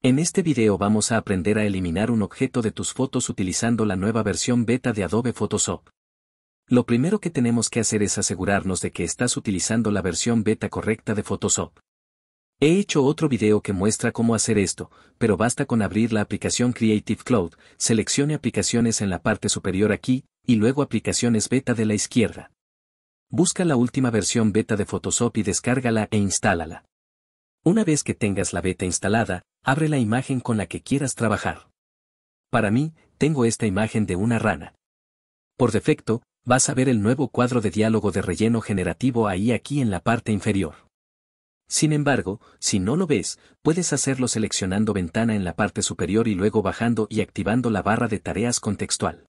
En este video vamos a aprender a eliminar un objeto de tus fotos utilizando la nueva versión beta de Adobe Photoshop. Lo primero que tenemos que hacer es asegurarnos de que estás utilizando la versión beta correcta de Photoshop. He hecho otro video que muestra cómo hacer esto, pero basta con abrir la aplicación Creative Cloud, seleccione aplicaciones en la parte superior aquí, y luego aplicaciones beta de la izquierda. Busca la última versión beta de Photoshop y descárgala e instálala. Una vez que tengas la beta instalada, abre la imagen con la que quieras trabajar. Para mí, tengo esta imagen de una rana. Por defecto, vas a ver el nuevo cuadro de diálogo de relleno generativo ahí aquí en la parte inferior. Sin embargo, si no lo ves, puedes hacerlo seleccionando ventana en la parte superior y luego bajando y activando la barra de tareas contextual.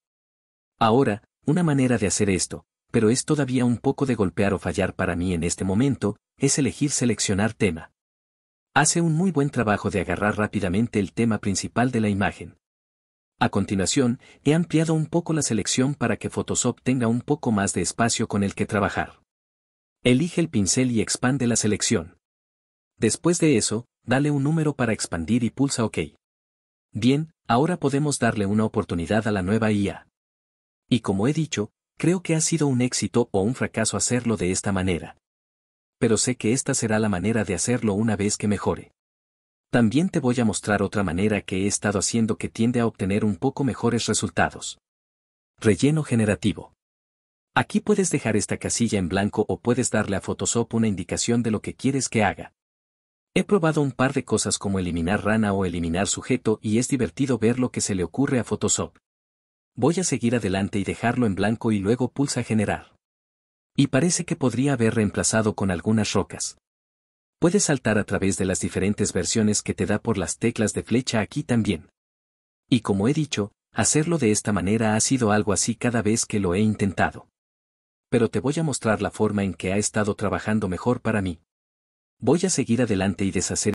Ahora, una manera de hacer esto, pero es todavía un poco de golpear o fallar para mí en este momento, es elegir seleccionar tema. Hace un muy buen trabajo de agarrar rápidamente el tema principal de la imagen. A continuación, he ampliado un poco la selección para que Photoshop tenga un poco más de espacio con el que trabajar. Elige el pincel y expande la selección. Después de eso, dale un número para expandir y pulsa OK. Bien, ahora podemos darle una oportunidad a la nueva IA. Y como he dicho, creo que ha sido un éxito o un fracaso hacerlo de esta manera pero sé que esta será la manera de hacerlo una vez que mejore. También te voy a mostrar otra manera que he estado haciendo que tiende a obtener un poco mejores resultados. Relleno generativo. Aquí puedes dejar esta casilla en blanco o puedes darle a Photoshop una indicación de lo que quieres que haga. He probado un par de cosas como eliminar rana o eliminar sujeto y es divertido ver lo que se le ocurre a Photoshop. Voy a seguir adelante y dejarlo en blanco y luego pulsa generar. Y parece que podría haber reemplazado con algunas rocas. Puedes saltar a través de las diferentes versiones que te da por las teclas de flecha aquí también. Y como he dicho, hacerlo de esta manera ha sido algo así cada vez que lo he intentado. Pero te voy a mostrar la forma en que ha estado trabajando mejor para mí. Voy a seguir adelante y deshacer